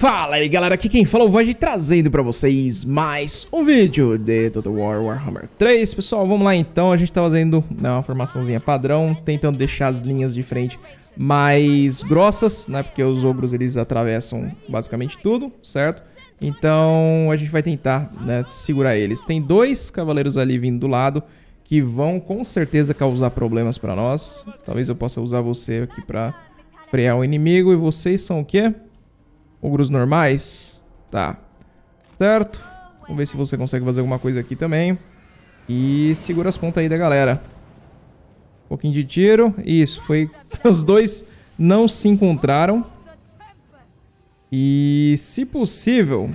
Fala aí galera, aqui quem fala é o Void trazendo pra vocês mais um vídeo de Total War Warhammer 3 Pessoal, vamos lá então, a gente tá fazendo né, uma formaçãozinha padrão Tentando deixar as linhas de frente mais grossas, né, porque os ogros eles atravessam basicamente tudo, certo? Então a gente vai tentar né, segurar eles Tem dois cavaleiros ali vindo do lado que vão com certeza causar problemas pra nós Talvez eu possa usar você aqui pra frear o inimigo E vocês são o quê? Ogros normais. Tá. Certo. Vamos ver se você consegue fazer alguma coisa aqui também. E segura as pontas aí da galera. Um pouquinho de tiro. Isso, foi... Os dois não se encontraram. E, se possível,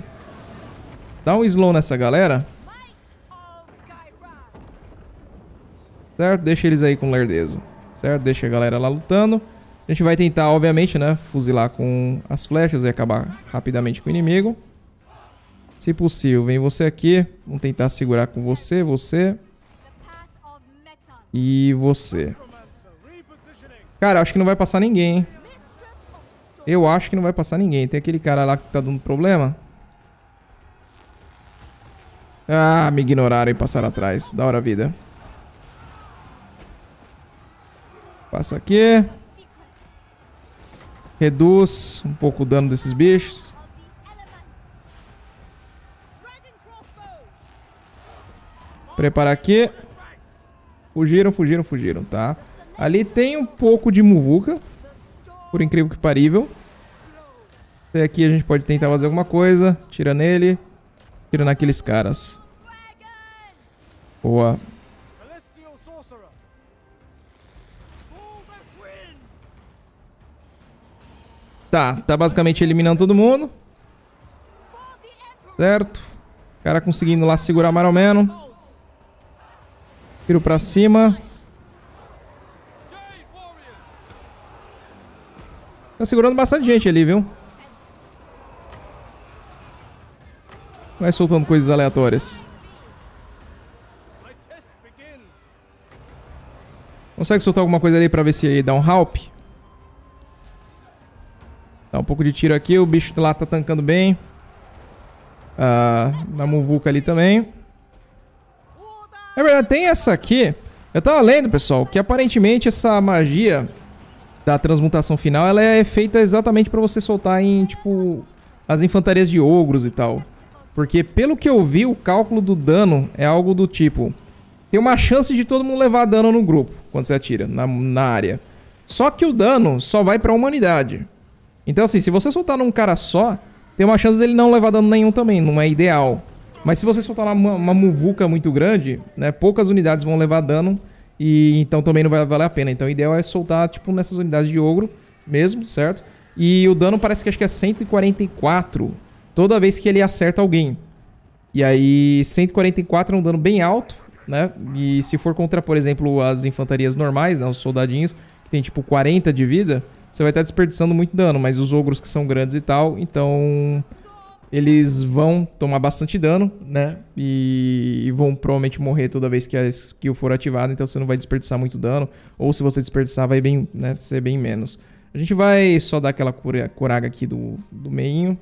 dá um slow nessa galera. Certo? Deixa eles aí com lerdeza. Certo? Deixa a galera lá lutando. A gente vai tentar, obviamente, né? Fuzilar com as flechas e acabar rapidamente com o inimigo. Se possível, vem você aqui. Vamos tentar segurar com você, você. E você. Cara, acho que não vai passar ninguém, hein? Eu acho que não vai passar ninguém. Tem aquele cara lá que tá dando problema. Ah, me ignoraram e passaram atrás. Da hora vida. Passa aqui. Reduz um pouco o dano desses bichos. Preparar aqui. Fugiram, fugiram, fugiram, tá? Ali tem um pouco de muvuca. Por incrível que parível. Até aqui a gente pode tentar fazer alguma coisa. Tira nele. Tira naqueles caras. Boa. Tá, tá basicamente eliminando todo mundo. Certo. O cara conseguindo lá segurar mais ou menos. Tiro pra cima. Tá segurando bastante gente ali, viu? Vai soltando coisas aleatórias. Consegue soltar alguma coisa ali pra ver se dá um help? Dá um pouco de tiro aqui. O bicho lá tá tancando bem. Ah, dá muvuca ali também. É verdade, tem essa aqui. Eu tava lendo, pessoal, que aparentemente essa magia da transmutação final, ela é feita exatamente pra você soltar em, tipo, as infantarias de ogros e tal. Porque, pelo que eu vi, o cálculo do dano é algo do tipo... Tem uma chance de todo mundo levar dano no grupo, quando você atira, na, na área. Só que o dano só vai pra humanidade. Então, assim, se você soltar num cara só, tem uma chance dele não levar dano nenhum também, não é ideal. Mas se você soltar uma, uma muvuca muito grande, né, poucas unidades vão levar dano e então também não vai valer a pena. Então o ideal é soltar, tipo, nessas unidades de ogro mesmo, certo? E o dano parece que acho que é 144 toda vez que ele acerta alguém. E aí 144 é um dano bem alto, né? E se for contra, por exemplo, as infantarias normais, né, os soldadinhos, que tem tipo 40 de vida, você vai estar desperdiçando muito dano, mas os ogros que são grandes e tal, então eles vão tomar bastante dano, né? E vão provavelmente morrer toda vez que a skill for ativada, então você não vai desperdiçar muito dano, ou se você desperdiçar vai bem, né, ser bem menos. A gente vai só dar aquela cura, curaga aqui do, do meinho.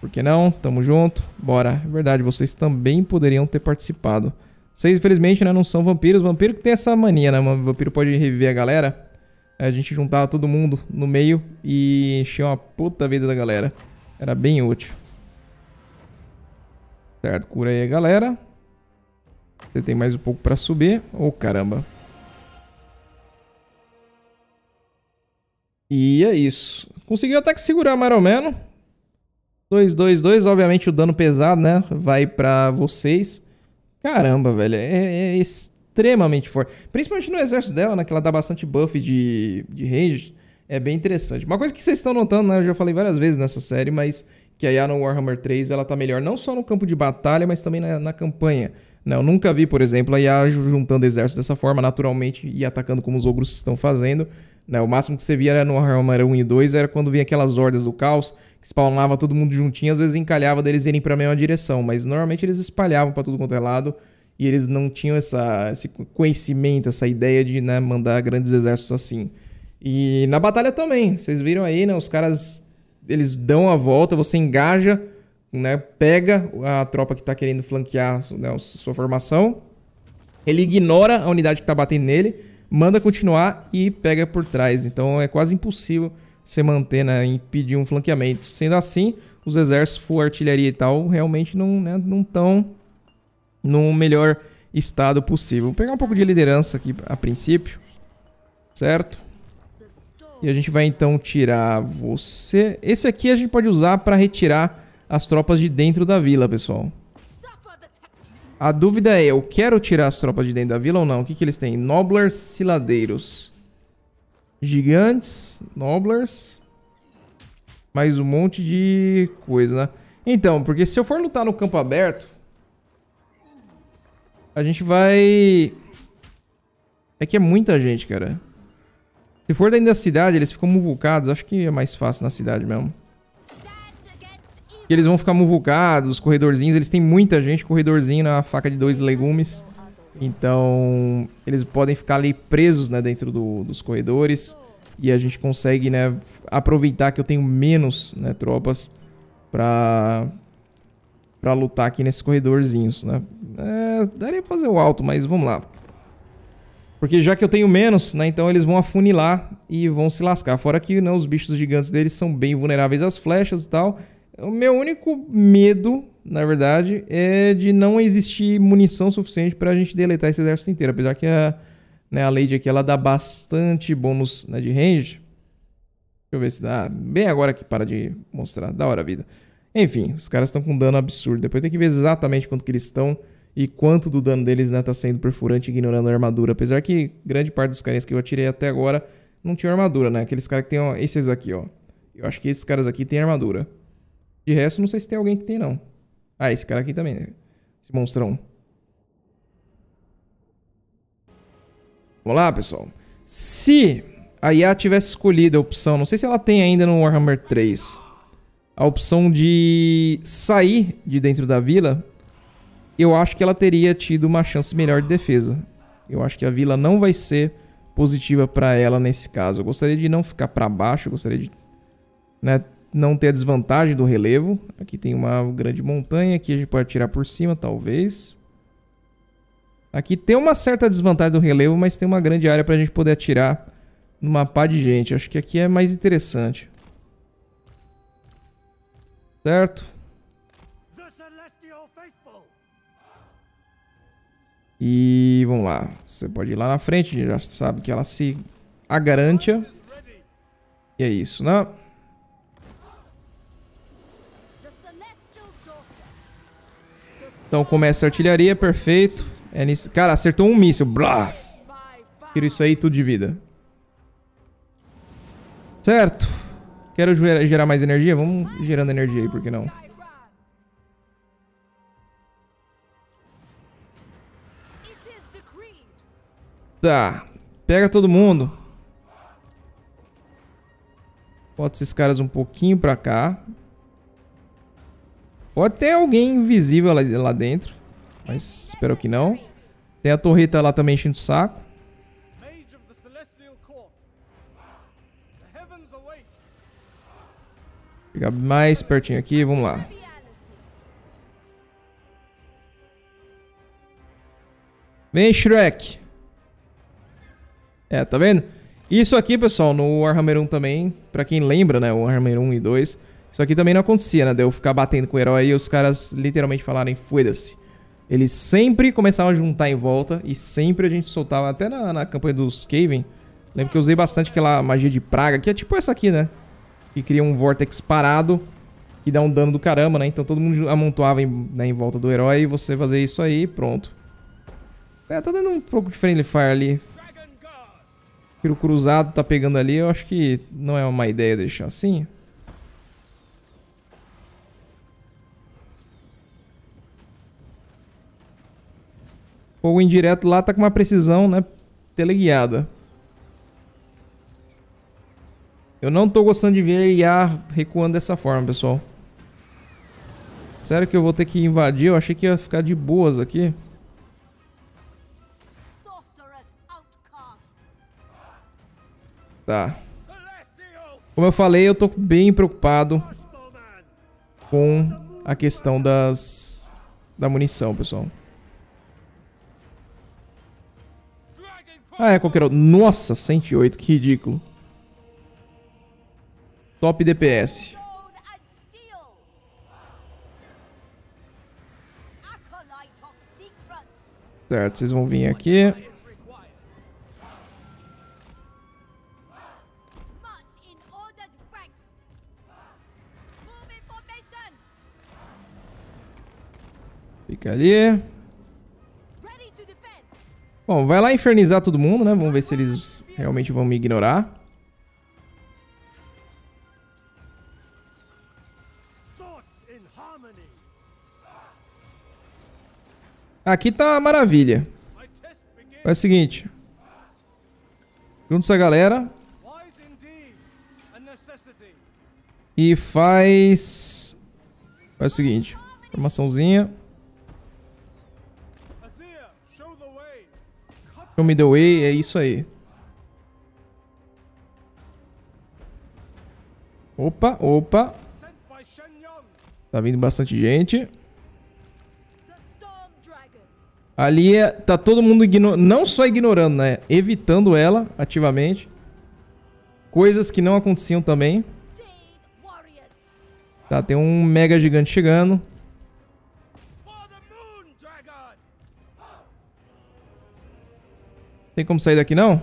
Por que não? Tamo junto. Bora. É verdade, vocês também poderiam ter participado. Vocês, infelizmente, né, não são vampiros. Vampiro que tem essa mania, né? Vampiro pode reviver a galera. A gente juntava todo mundo no meio e enchia uma puta vida da galera. Era bem útil. Certo, cura aí a galera. Você tem mais um pouco pra subir. Ô, oh, caramba. E é isso. Conseguiu até que segurar mais ou menos. 2, 2, 2. Obviamente o dano pesado, né? Vai pra vocês. Caramba, velho. É, é, é extremamente forte. Principalmente no exército dela, né? Que ela dá bastante buff de, de range. É bem interessante. Uma coisa que vocês estão notando, né? Eu já falei várias vezes nessa série, mas que a Yana Warhammer 3 ela tá melhor não só no campo de batalha, mas também na, na campanha. Né? Eu nunca vi, por exemplo, a Yara juntando exército dessa forma naturalmente e atacando como os ogros estão fazendo. Né? O máximo que você via era no Warhammer 1 e 2 era quando vinha aquelas hordas do caos que spawnava todo mundo juntinho, às vezes encalhava deles irem para a mesma direção, mas normalmente eles espalhavam para tudo quanto é lado e eles não tinham essa, esse conhecimento, essa ideia de né, mandar grandes exércitos assim. E na batalha também, vocês viram aí, né? Os caras eles dão a volta, você engaja, né? Pega a tropa que está querendo flanquear né, sua formação. Ele ignora a unidade que está batendo nele, manda continuar e pega por trás. Então é quase impossível você manter, né? Impedir um flanqueamento. Sendo assim, os exércitos, full artilharia e tal, realmente não, né, não tão no melhor estado possível. Vou pegar um pouco de liderança aqui a princípio, certo? E a gente vai então tirar você. Esse aqui a gente pode usar para retirar as tropas de dentro da vila, pessoal. A dúvida é, eu quero tirar as tropas de dentro da vila ou não? O que, que eles têm? Noblers, ciladeiros. Gigantes, noblers. Mais um monte de coisa, né? Então, porque se eu for lutar no campo aberto, a gente vai... É que é muita gente, cara. Se for dentro da cidade, eles ficam muvucados. Acho que é mais fácil na cidade mesmo. E eles vão ficar muvucados, os corredorzinhos. Eles têm muita gente, corredorzinho na faca de dois legumes. Então, eles podem ficar ali presos, né, dentro do, dos corredores. E a gente consegue, né, aproveitar que eu tenho menos, né, tropas pra, pra lutar aqui nesses corredorzinhos, né. É, daria pra fazer o alto, mas vamos lá. Porque já que eu tenho menos, né? Então eles vão afunilar e vão se lascar. Fora que né, os bichos gigantes deles são bem vulneráveis às flechas e tal. O meu único medo, na verdade, é de não existir munição suficiente pra gente deletar esse exército inteiro. Apesar que a, né, a Lady aqui ela dá bastante bônus né, de range. Deixa eu ver se dá. Bem agora que para de mostrar. Da hora a vida. Enfim, os caras estão com um dano absurdo. Depois tem que ver exatamente quanto que eles estão e quanto do dano deles né, tá sendo perfurante ignorando a armadura. Apesar que grande parte dos carinhas que eu atirei até agora não tinha armadura, né? Aqueles caras que tem, ó, esses aqui, ó. Eu acho que esses caras aqui têm armadura. De resto, não sei se tem alguém que tem, não. Ah, esse cara aqui também, né? Esse monstrão. Vamos lá, pessoal. Se a IA tivesse escolhido a opção, não sei se ela tem ainda no Warhammer 3, a opção de sair de dentro da vila, eu acho que ela teria tido uma chance melhor de defesa. Eu acho que a Vila não vai ser positiva para ela nesse caso. Eu gostaria de não ficar para baixo, eu gostaria de né, não ter a desvantagem do relevo. Aqui tem uma grande montanha, aqui a gente pode atirar por cima, talvez. Aqui tem uma certa desvantagem do relevo, mas tem uma grande área para a gente poder atirar numa mapa de gente. Acho que aqui é mais interessante. Certo? E vamos lá. Você pode ir lá na frente, já sabe que ela se a garantia. E é isso, né? Então começa a artilharia, perfeito. É nisso. Cara, acertou um míssil. Blá! Tiro isso aí, tudo de vida. Certo. Quero gerar mais energia? Vamos gerando energia aí, por que não? Tá. Pega todo mundo. Bota esses caras um pouquinho pra cá. Pode ter alguém invisível lá, dentro. Mas espero que não. Tem a torreta lá também enchendo o saco. Chegar mais pertinho aqui, vamos lá. Vem, Shrek. É, tá vendo? Isso aqui, pessoal, no Warhammer 1 também, pra quem lembra, né, o Warhammer 1 e 2, isso aqui também não acontecia, né, de eu ficar batendo com o herói e os caras literalmente falarem, foda-se. Eles sempre começavam a juntar em volta e sempre a gente soltava, até na, na campanha dos Skaven, lembro que eu usei bastante aquela magia de praga, que é tipo essa aqui, né, que cria um vortex parado que dá um dano do caramba, né, então todo mundo amontoava em, né, em volta do herói e você fazia isso aí pronto. É, tá dando um pouco de friendly fire ali, Tiro cruzado tá pegando ali, eu acho que não é uma ideia deixar assim. Fogo indireto lá tá com uma precisão, né? Teleguiada. Eu não tô gostando de ver IA recuando dessa forma, pessoal. Sério que eu vou ter que invadir? Eu achei que ia ficar de boas aqui. Tá. Como eu falei, eu tô bem preocupado com a questão das... da munição, pessoal. Ah, é qualquer outro. Nossa, 108, que ridículo. Top DPS. Certo, vocês vão vir aqui. Fica ali. Bom, vai lá infernizar todo mundo, né? Vamos ver se eles realmente vão me ignorar. Aqui tá maravilha. É o seguinte. Junta essa galera. E faz... Faz o seguinte. Formaçãozinha. Show me the way, é isso aí. Opa, opa. Tá vindo bastante gente. Ali é, tá todo mundo não só ignorando, né? Evitando ela ativamente. Coisas que não aconteciam também. Tá, tem um mega gigante chegando. Tem como sair daqui não?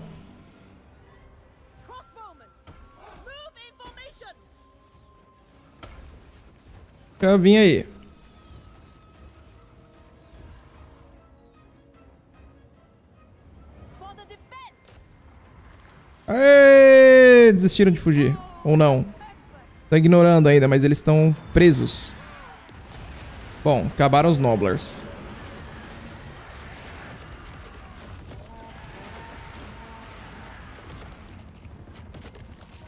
Já vim aí. Aê! Desistiram de fugir. Ou não. Tá ignorando ainda, mas eles estão presos. Bom, acabaram os Noblers.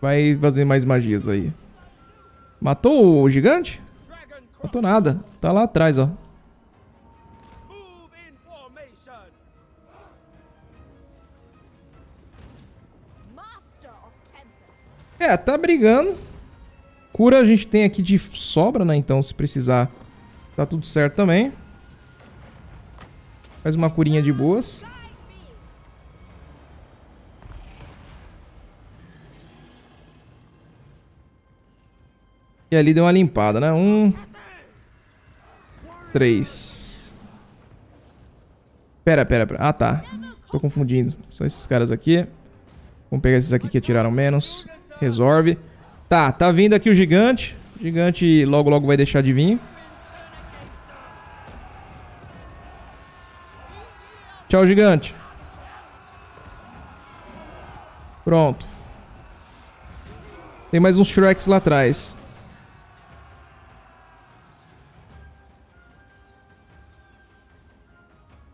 Vai fazer mais magias aí. Matou o gigante? Matou nada. Tá lá atrás, ó. É, tá brigando. Cura a gente tem aqui de sobra, né? Então, se precisar, tá tudo certo também. Faz uma curinha de boas. E ali deu uma limpada, né? Um... Três. Pera, pera, pera. Ah, tá. Tô confundindo. São esses caras aqui. Vamos pegar esses aqui que atiraram menos. Resolve. Tá, tá vindo aqui o gigante. O gigante logo, logo vai deixar de vir. Tchau, gigante. Pronto. Tem mais uns Shreks lá atrás.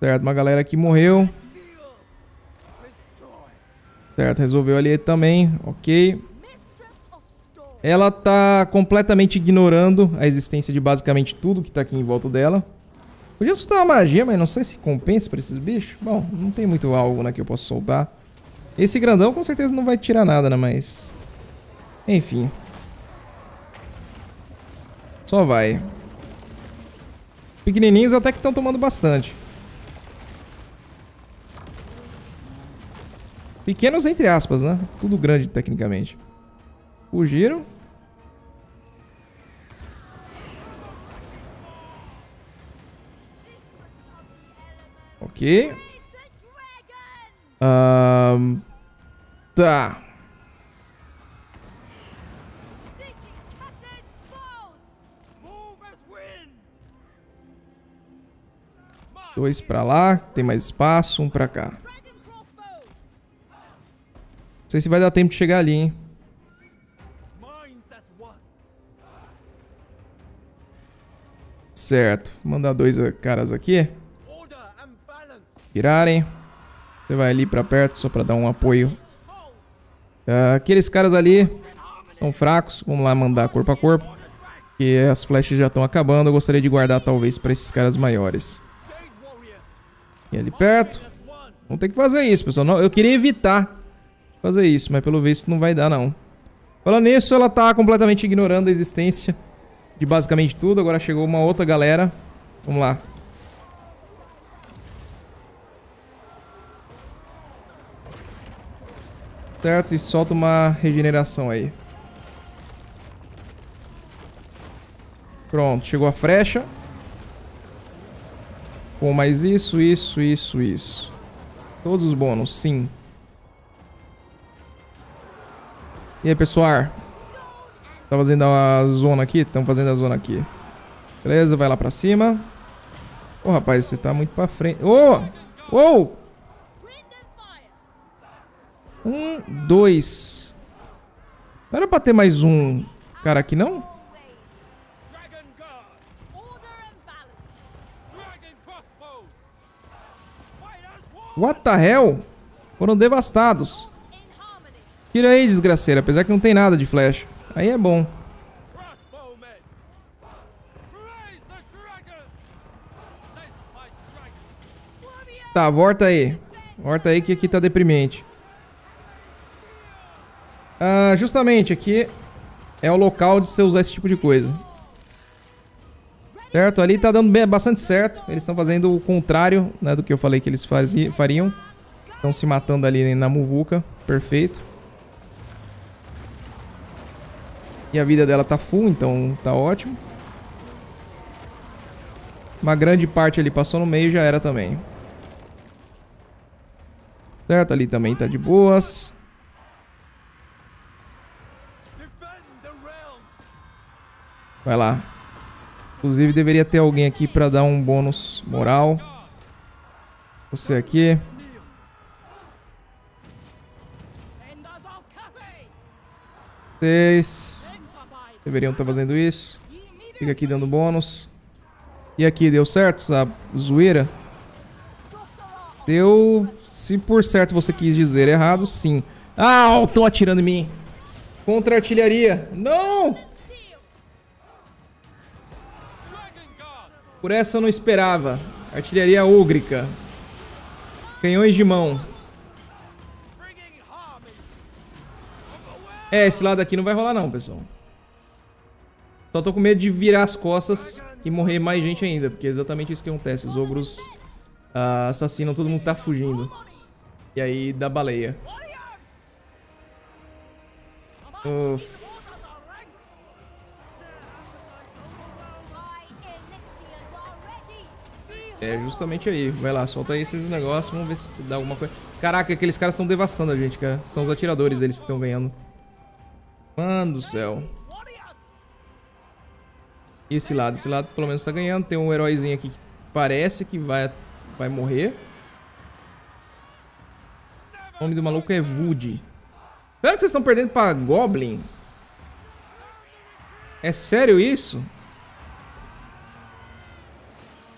Certo, uma galera que morreu. Certo, resolveu ali também, ok. Ela tá completamente ignorando a existência de basicamente tudo que tá aqui em volta dela. Podia soltar uma magia, mas não sei se compensa pra esses bichos. Bom, não tem muito algo na né, que eu possa soltar. Esse grandão com certeza não vai tirar nada, né? Mas... Enfim. Só vai. Pequenininhos até que estão tomando bastante. Pequenos entre aspas, né? Tudo grande, tecnicamente. Fugiram. Ok. Um, tá. Dois pra lá, tem mais espaço, um pra cá sei se vai dar tempo de chegar ali, hein? Certo. mandar dois caras aqui. Virarem. Você vai ali pra perto só pra dar um apoio. Uh, aqueles caras ali são fracos. Vamos lá mandar corpo a corpo. Porque as flechas já estão acabando. Eu gostaria de guardar talvez pra esses caras maiores. E ali perto. Vamos ter que fazer isso, pessoal. Eu queria evitar fazer isso, mas pelo visto não vai dar, não. Falando nisso, ela tá completamente ignorando a existência de basicamente tudo. Agora chegou uma outra galera. Vamos lá. Certo, e solta uma regeneração aí. Pronto, chegou a frecha. Com mais isso, isso, isso, isso. Todos os bônus, sim. Sim. E aí, pessoal? Tá fazendo a zona aqui? Estamos fazendo a zona aqui. Beleza, vai lá pra cima. Ô, oh, rapaz, você tá muito pra frente. Ô! Oh! Ô! Oh! Um, dois. Não era pra ter mais um cara aqui, não? What the hell? Foram devastados. Tira aí, desgraceira. Apesar que não tem nada de flecha. Aí é bom. Tá, volta aí. Volta aí que aqui tá deprimente. Ah, justamente aqui é o local de você usar esse tipo de coisa. Certo? Ali tá dando bem, bastante certo. Eles estão fazendo o contrário né, do que eu falei que eles faziam, fariam. Estão se matando ali na muvuca. Perfeito. E a vida dela tá full, então tá ótimo. Uma grande parte ali passou no meio já era também. Certo, ali também tá de boas. Vai lá. Inclusive deveria ter alguém aqui pra dar um bônus moral. Você aqui. Vocês. Deveriam estar fazendo isso. Fica aqui dando bônus. E aqui, deu certo essa zoeira? Deu... Se por certo você quis dizer errado, sim. Ah, estão atirando em mim. Contra artilharia. Não! Por essa eu não esperava. Artilharia úgrica. Canhões de mão. É, esse lado aqui não vai rolar não, pessoal. Só então, tô com medo de virar as costas e morrer mais gente ainda, porque é exatamente isso que acontece. Os ogros uh, assassinam, todo mundo tá fugindo. E aí dá baleia. Uf. É justamente aí. Vai lá, solta aí esses negócios, vamos ver se dá alguma coisa. Caraca, aqueles caras estão devastando a gente, cara. São os atiradores eles que estão ganhando. Mano do céu esse lado. Esse lado pelo menos tá ganhando. Tem um heróizinho aqui que parece que vai, vai morrer. O nome do maluco é Wood. Sério que vocês estão perdendo pra Goblin? É sério isso?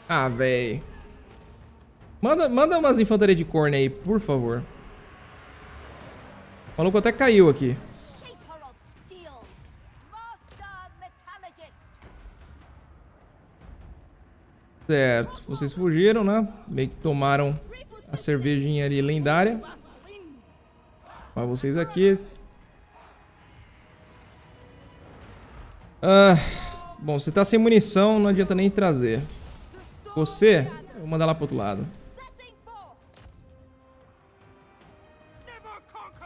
Ah, velho. Manda, manda umas infantaria de corne aí, por favor. O maluco até caiu aqui. Certo, vocês fugiram, né? Meio que tomaram a cervejinha ali lendária. Para vocês aqui. Ah, bom, você tá sem munição, não adianta nem trazer. Você, eu vou mandar lá pro outro lado.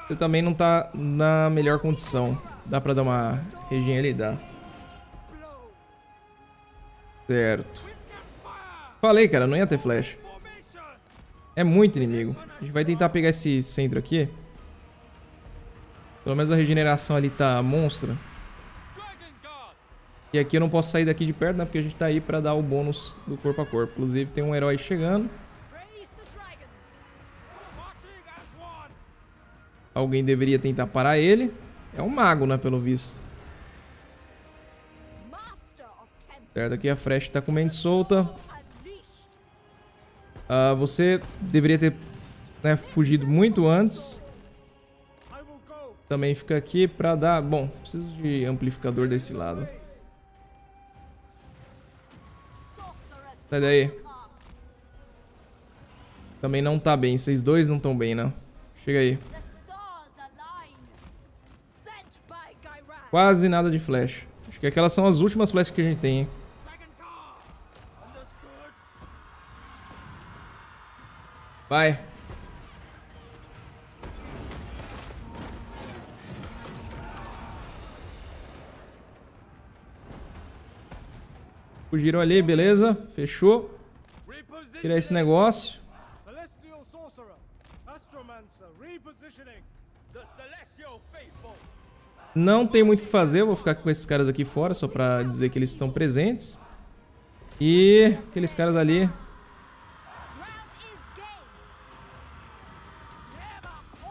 Você também não tá na melhor condição. Dá pra dar uma regenha ali? Dá. Certo. Falei, cara, não ia ter flash. É muito inimigo. A gente vai tentar pegar esse centro aqui. Pelo menos a regeneração ali tá monstra. E aqui eu não posso sair daqui de perto, né? Porque a gente tá aí pra dar o bônus do corpo a corpo. Inclusive tem um herói chegando. Alguém deveria tentar parar ele. É um mago, né? Pelo visto. Certo, aqui a frecha tá com mente solta. Uh, você deveria ter né, fugido muito antes. Também fica aqui pra dar... Bom, preciso de amplificador desse lado. Sai daí. Também não tá bem. Vocês dois não estão bem, não. Né? Chega aí. Quase nada de flash. Acho que aquelas são as últimas flechas que a gente tem, hein? Vai. Fugiram ali, beleza. Fechou. Tirar esse negócio. Não tem muito o que fazer, vou ficar com esses caras aqui fora, só pra dizer que eles estão presentes. E aqueles caras ali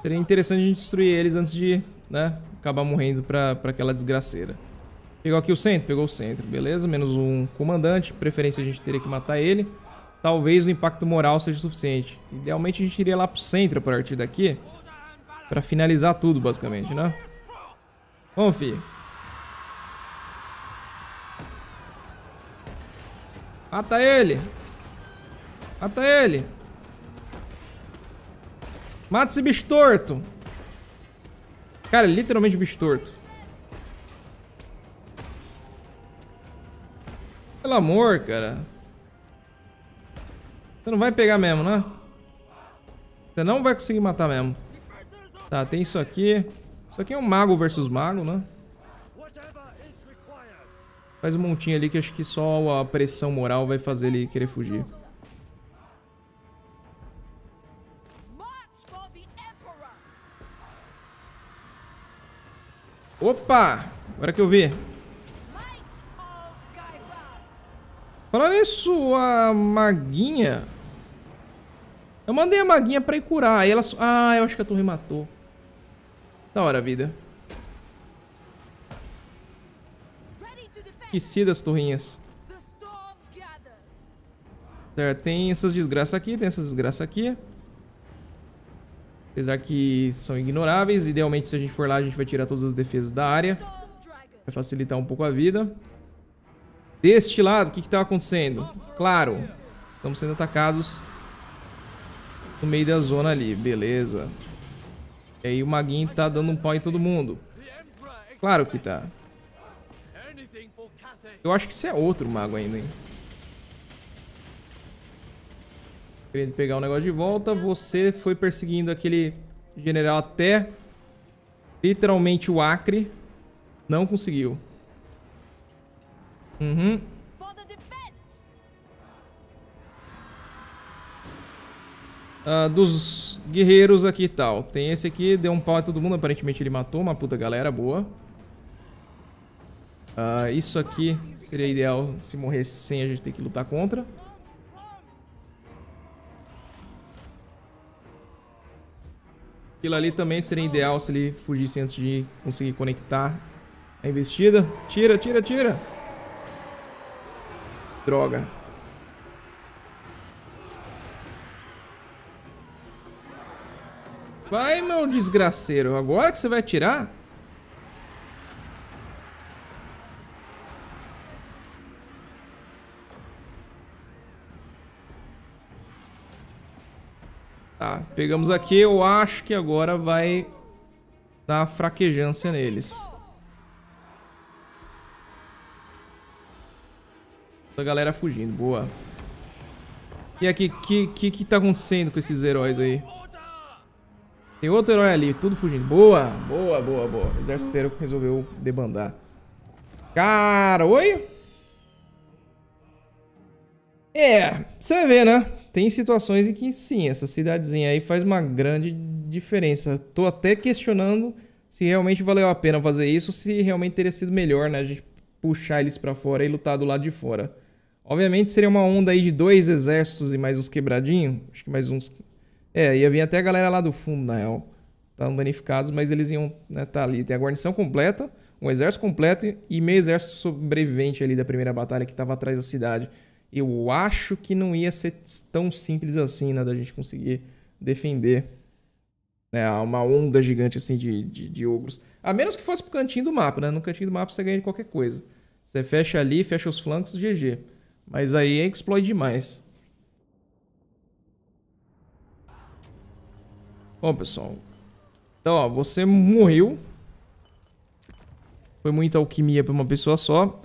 Seria interessante a gente destruir eles antes de, né, acabar morrendo pra, pra aquela desgraceira. Pegou aqui o centro? Pegou o centro, beleza. Menos um comandante, preferência a gente teria que matar ele. Talvez o impacto moral seja suficiente. Idealmente a gente iria lá pro centro a partir daqui. Pra finalizar tudo, basicamente, né? Vamos, fi. Mata ele! Mata ele! Mata esse bicho torto. Cara, literalmente bicho torto. Pelo amor, cara. Você não vai pegar mesmo, né? Você não vai conseguir matar mesmo. Tá, tem isso aqui. Isso aqui é um mago versus mago, né? Faz um montinho ali que acho que só a pressão moral vai fazer ele querer fugir. Opa! Agora que eu vi. Falando nisso, a maguinha... Eu mandei a maguinha pra ir curar. Aí ela... Ah, eu acho que a torre matou. Da hora, vida. Esqueci das torrinhas. Certo, tem essas desgraças aqui, tem essas desgraças aqui. Apesar que são ignoráveis. Idealmente, se a gente for lá, a gente vai tirar todas as defesas da área. Vai facilitar um pouco a vida. Deste lado, o que está acontecendo? Claro, estamos sendo atacados no meio da zona ali. Beleza. E aí o Maguinho tá dando um pau em todo mundo. Claro que tá. Eu acho que isso é outro mago ainda, hein? Querendo pegar o negócio de volta. Você foi perseguindo aquele general até literalmente o Acre. Não conseguiu. Uhum. Uh, dos guerreiros aqui e tal. Tem esse aqui, deu um pau em todo mundo. Aparentemente ele matou uma puta galera boa. Uh, isso aqui seria ideal se morresse sem a gente ter que lutar contra. Aquilo ali também seria ideal se ele fugisse antes de conseguir conectar a investida. Tira, tira, tira. Droga. Vai, meu desgraceiro. Agora que você vai tirar? Tá, pegamos aqui. Eu acho que agora vai dar fraquejância neles. A galera fugindo, boa. E aqui, o que, que que tá acontecendo com esses heróis aí? Tem outro herói ali, tudo fugindo. Boa, boa, boa, boa. O exército inteiro resolveu debandar. Cara, oi? É, você vê, né? tem situações em que sim, essa cidadezinha aí faz uma grande diferença. Tô até questionando se realmente valeu a pena fazer isso, se realmente teria sido melhor, né? A gente puxar eles para fora e lutar do lado de fora. Obviamente seria uma onda aí de dois exércitos e mais uns quebradinhos. Acho que mais uns. É, ia vir até a galera lá do fundo, na real. Estavam tá danificados, mas eles iam estar né, tá ali. Tem a guarnição completa, um exército completo e meio exército sobrevivente ali da primeira batalha que estava atrás da cidade eu acho que não ia ser tão simples assim, né? Da gente conseguir defender né, uma onda gigante assim de, de, de ogros. A menos que fosse pro cantinho do mapa, né? No cantinho do mapa você ganha de qualquer coisa. Você fecha ali, fecha os flancos, GG. Mas aí é exploit demais. Bom, pessoal. Então, ó, você morreu. Foi muita alquimia pra uma pessoa só.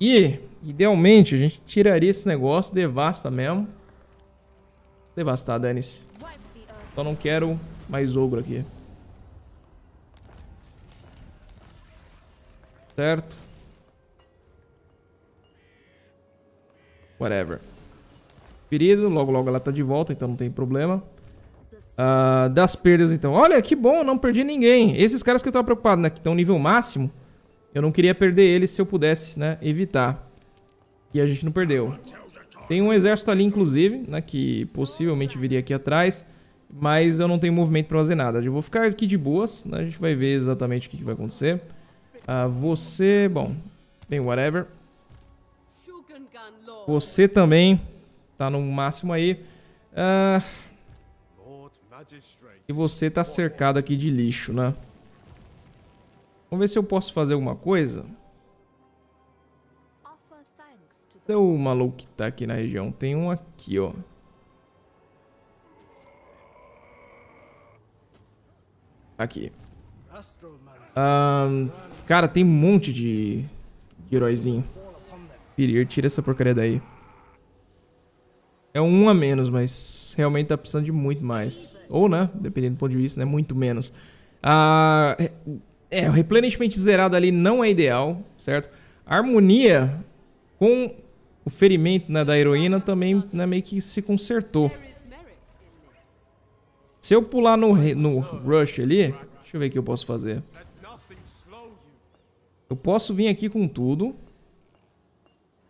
E Idealmente, a gente tiraria esse negócio, devasta mesmo. Devastar, dane Só não quero mais ogro aqui. Certo. Whatever. Ferido, logo logo ela tá de volta, então não tem problema. Uh, das perdas, então. Olha, que bom, não perdi ninguém. Esses caras que eu tava preocupado, né? Que estão nível máximo. Eu não queria perder eles se eu pudesse, né? Evitar. E a gente não perdeu. Tem um exército ali, inclusive, né, que possivelmente viria aqui atrás. Mas eu não tenho movimento pra fazer nada. Eu vou ficar aqui de boas, né? A gente vai ver exatamente o que, que vai acontecer. Ah, você... Bom, bem, whatever. Você também tá no máximo aí. Ah, e você tá cercado aqui de lixo, né? Vamos ver se eu posso fazer alguma coisa. Cadê o maluco que tá aqui na região? Tem um aqui, ó. Aqui. Um, cara, tem um monte de, de heróizinho. Pirir, tira essa porcaria daí. É um a menos, mas realmente tá precisando de muito mais. Ou, né? Dependendo do ponto de vista, né? Muito menos. Ah, é, o replenishment zerado ali não é ideal, certo? Harmonia com o ferimento né, da heroína também né, meio que se consertou. Se eu pular no, no Rush ali, deixa eu ver o que eu posso fazer. Eu posso vir aqui com tudo.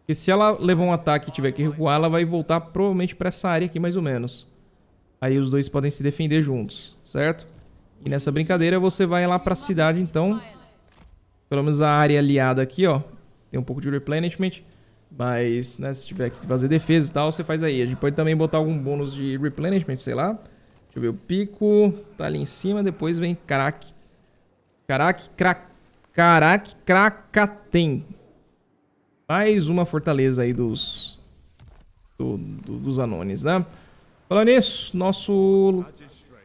Porque se ela levar um ataque e tiver que recuar, ela vai voltar provavelmente pra essa área aqui mais ou menos. Aí os dois podem se defender juntos, certo? E nessa brincadeira você vai lá pra cidade então. Pelo menos a área aliada aqui, ó. Tem um pouco de replenishment. Mas, né, se tiver que fazer defesa e tal, você faz aí. A gente pode também botar algum bônus de replenishment, sei lá. Deixa eu ver o pico. Tá ali em cima, depois vem caraca Caraca, Krak, Karak, Krakaten. Mais uma fortaleza aí dos... Do, do, dos Anones, né? Falando nisso, nosso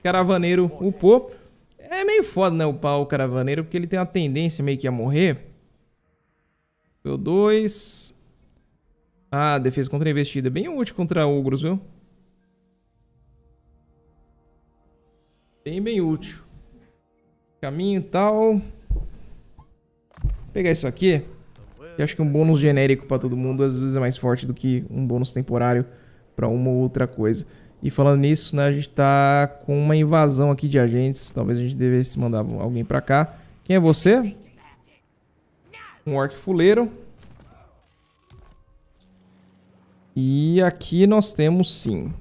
caravaneiro upou. É meio foda, né, upar o caravaneiro, porque ele tem uma tendência meio que a morrer. Eu dois ah, defesa contra investida. Bem útil contra ogros, viu? Bem, bem útil. Caminho e tal. Vou pegar isso aqui. Eu acho que um bônus genérico pra todo mundo às vezes é mais forte do que um bônus temporário pra uma ou outra coisa. E falando nisso, né, a gente tá com uma invasão aqui de agentes. Talvez a gente devesse mandar alguém pra cá. Quem é você? Um orc fuleiro. E aqui nós temos sim.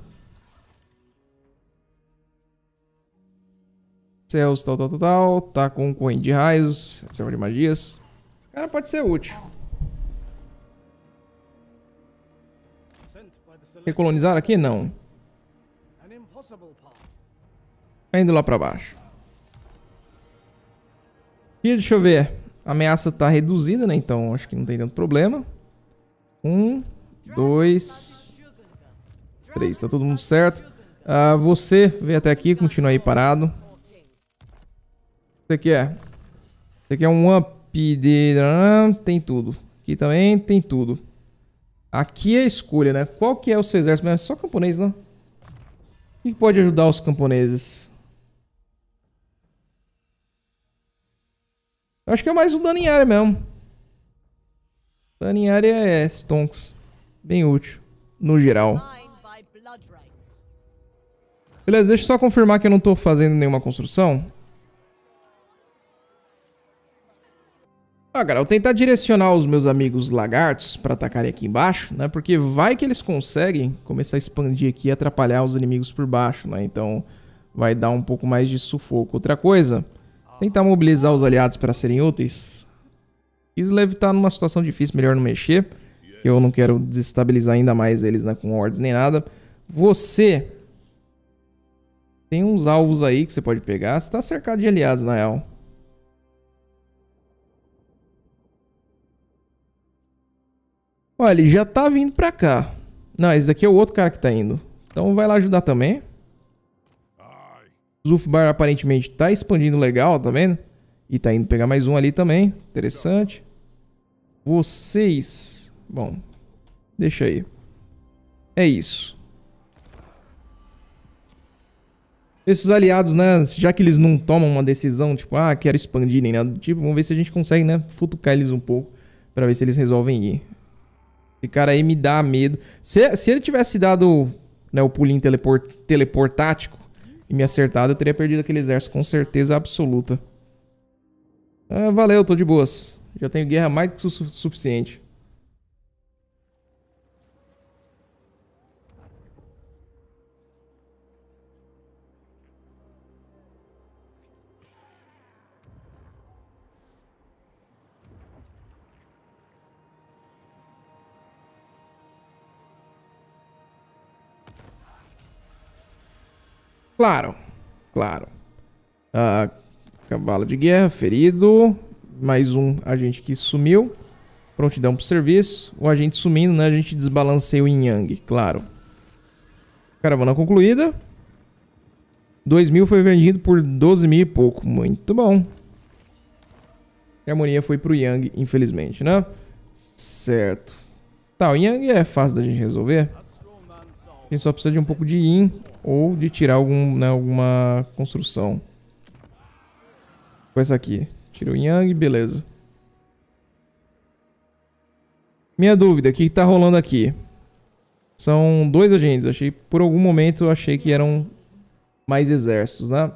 Céus, tal, tal, tal, tal. Tá com um coin de raios, selva de magias. Esse cara pode ser útil. Recolonizar aqui? Não. Tá indo lá pra baixo. Aqui, deixa eu ver. A ameaça tá reduzida, né? Então acho que não tem tanto problema. Um, dois, três. Tá todo mundo certo. Ah, você vem até aqui, continua aí parado. Isso aqui é. Isso aqui é um up de. Ah, tem tudo. Aqui também tem tudo. Aqui é a escolha, né? Qual que é o seu exército? é só camponês, não? O que pode ajudar os camponeses? Eu acho que é mais o dano em área mesmo. Dano em área é Stonks. Bem útil, no geral. Beleza, deixa eu só confirmar que eu não tô fazendo nenhuma construção. Ah, cara, eu tentar direcionar os meus amigos lagartos para atacarem aqui embaixo, né? Porque vai que eles conseguem começar a expandir aqui e atrapalhar os inimigos por baixo, né? Então vai dar um pouco mais de sufoco. Outra coisa, tentar mobilizar os aliados para serem úteis. Kislev tá numa situação difícil, melhor não mexer que eu não quero desestabilizar ainda mais eles né, com ordens nem nada. Você tem uns alvos aí que você pode pegar. Você tá cercado de aliados, na real. Olha, ele já tá vindo pra cá. Não, esse daqui é o outro cara que tá indo. Então vai lá ajudar também. Zufbar aparentemente tá expandindo legal, tá vendo? E tá indo pegar mais um ali também. Interessante. Vocês Bom, deixa aí. É isso. Esses aliados, né, já que eles não tomam uma decisão, tipo, ah, quero expandir nem nada do tipo, vamos ver se a gente consegue, né, futucar eles um pouco pra ver se eles resolvem ir. Esse cara aí me dá medo. Se, se ele tivesse dado né, o pulinho teleport, teleportático e me acertado, eu teria perdido aquele exército com certeza absoluta. Ah, valeu, tô de boas. Já tenho guerra mais que su suficiente. Claro, claro. Ah, cavalo de guerra, ferido. Mais um agente que sumiu. Prontidão pro serviço. O agente sumindo, né? A gente desbalanceia o Yang, claro. Caravana concluída. 2 mil foi vendido por 12 mil e pouco. Muito bom. E a harmonia foi pro Yang, infelizmente, né? Certo. Tá, o Yang é fácil da gente resolver. A gente só precisa de um pouco de in ou de tirar algum, né, alguma construção. Com essa aqui. Tira o yang, beleza. Minha dúvida, o que está rolando aqui? São dois agentes. Achei, por algum momento eu achei que eram mais exércitos, né?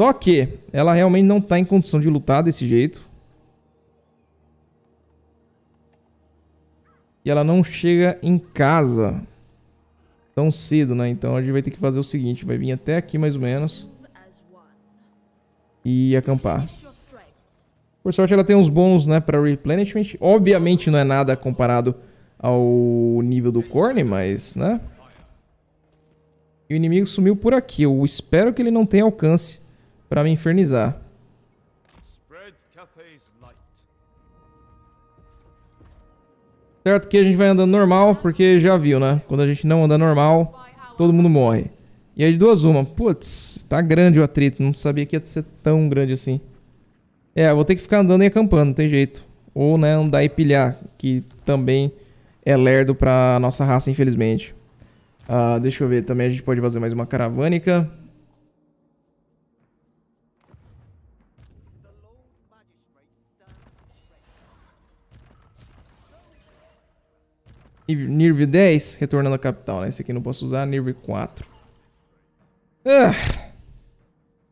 Só que ela realmente não está em condição de lutar desse jeito. E ela não chega em casa tão cedo, né? Então a gente vai ter que fazer o seguinte, vai vir até aqui mais ou menos. E acampar. Por sorte ela tem uns bons, né, para replenishment. Obviamente não é nada comparado ao nível do Corne, mas, né? E o inimigo sumiu por aqui. Eu espero que ele não tenha alcance para me infernizar. Certo que a gente vai andando normal, porque já viu, né? Quando a gente não anda normal, todo mundo morre. E aí duas uma. Putz, tá grande o atrito. Não sabia que ia ser tão grande assim. É, vou ter que ficar andando e acampando, não tem jeito. Ou, né, andar e pilhar, que também é lerdo pra nossa raça, infelizmente. Uh, deixa eu ver, também a gente pode fazer mais uma caravânica. NIRV 10, retornando à capital, né? Esse aqui não posso usar, NIRV 4. Ah.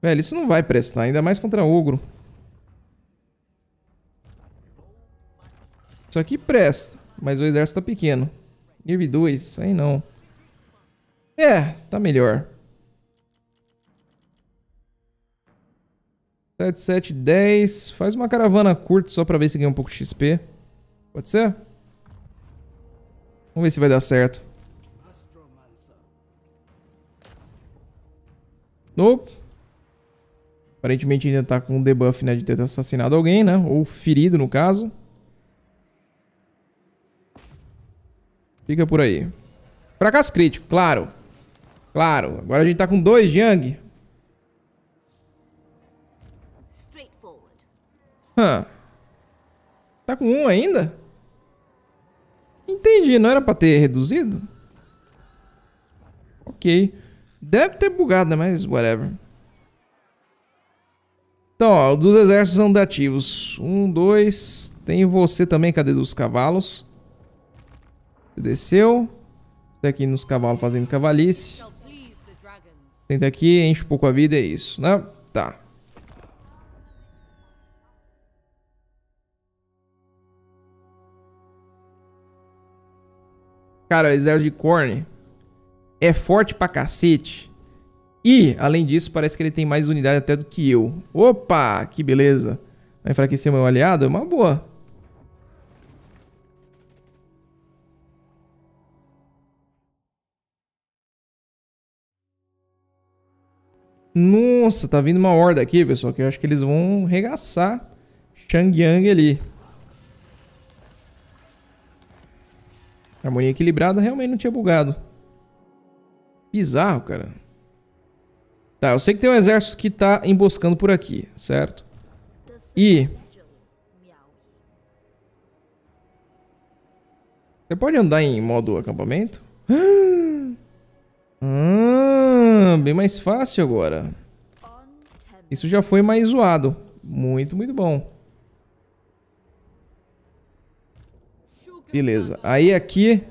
Velho, isso não vai prestar, ainda mais contra ogro. Isso aqui presta, mas o exército tá pequeno. NIRV 2, aí não. É, tá melhor. 7, 7, 10. Faz uma caravana curta só pra ver se ganha um pouco de XP. Pode ser? Vamos ver se vai dar certo. Nope. Aparentemente ainda tá com um debuff, né? De ter assassinado alguém, né? Ou ferido, no caso. Fica por aí. Fracasso crítico, claro. Claro. Agora a gente tá com dois Yang. Huh. Tá com um ainda? Entendi, não era pra ter reduzido? Ok. Deve ter bugado, né? Mas whatever. Então, ó, dos exércitos andativos. Um, dois. Tem você também, cadê dos cavalos? Você desceu. Tem aqui nos cavalos fazendo cavalice. Senta aqui, enche um pouco a vida, é isso, né? Tá. Cara, o exército de Korn é forte pra cacete. E, além disso, parece que ele tem mais unidade até do que eu. Opa, que beleza. Vai enfraquecer meu aliado? É uma boa. Nossa, tá vindo uma horda aqui, pessoal, que eu acho que eles vão regaçar Changyang ali. Harmonia equilibrada realmente não tinha bugado. Bizarro, cara. Tá, eu sei que tem um exército que tá emboscando por aqui, certo? E... Você pode andar em modo acampamento? Ah, bem mais fácil agora. Isso já foi mais zoado. Muito, muito bom. Beleza. Aí aqui,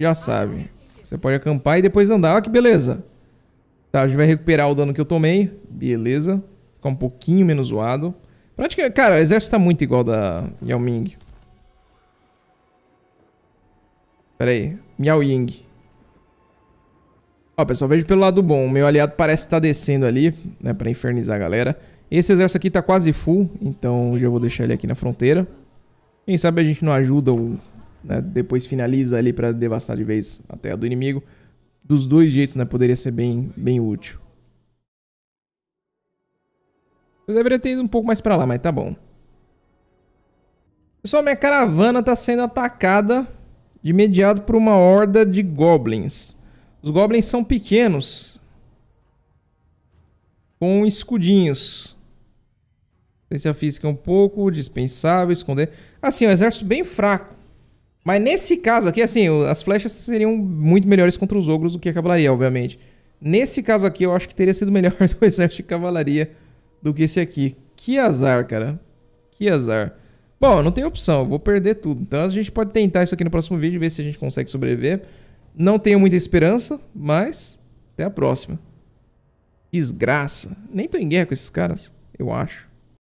já sabe. Você pode acampar e depois andar. Olha que beleza. Tá, a gente vai recuperar o dano que eu tomei. Beleza. Ficar um pouquinho menos zoado. Praticamente, cara, o exército tá muito igual da Yao Ming. Pera aí. Miao Ying. Ó, pessoal, vejo pelo lado bom. O meu aliado parece estar tá descendo ali, né, pra infernizar a galera. Esse exército aqui tá quase full, então já vou deixar ele aqui na fronteira. Quem sabe a gente não ajuda ou né, depois finaliza ali para devastar de vez a terra do inimigo. Dos dois jeitos, né? Poderia ser bem, bem útil. Eu deveria ter ido um pouco mais para lá, mas tá bom. Pessoal, minha caravana tá sendo atacada de imediato por uma horda de goblins. Os goblins são pequenos. Com escudinhos. Resistência física é um pouco, dispensável, esconder. Assim, é um exército bem fraco. Mas nesse caso aqui, assim, as flechas seriam muito melhores contra os ogros do que a cavalaria, obviamente. Nesse caso aqui, eu acho que teria sido melhor o exército de cavalaria do que esse aqui. Que azar, cara. Que azar. Bom, não tem opção, eu vou perder tudo. Então a gente pode tentar isso aqui no próximo vídeo, ver se a gente consegue sobreviver. Não tenho muita esperança, mas até a próxima. Desgraça. Nem tô em guerra com esses caras, eu acho.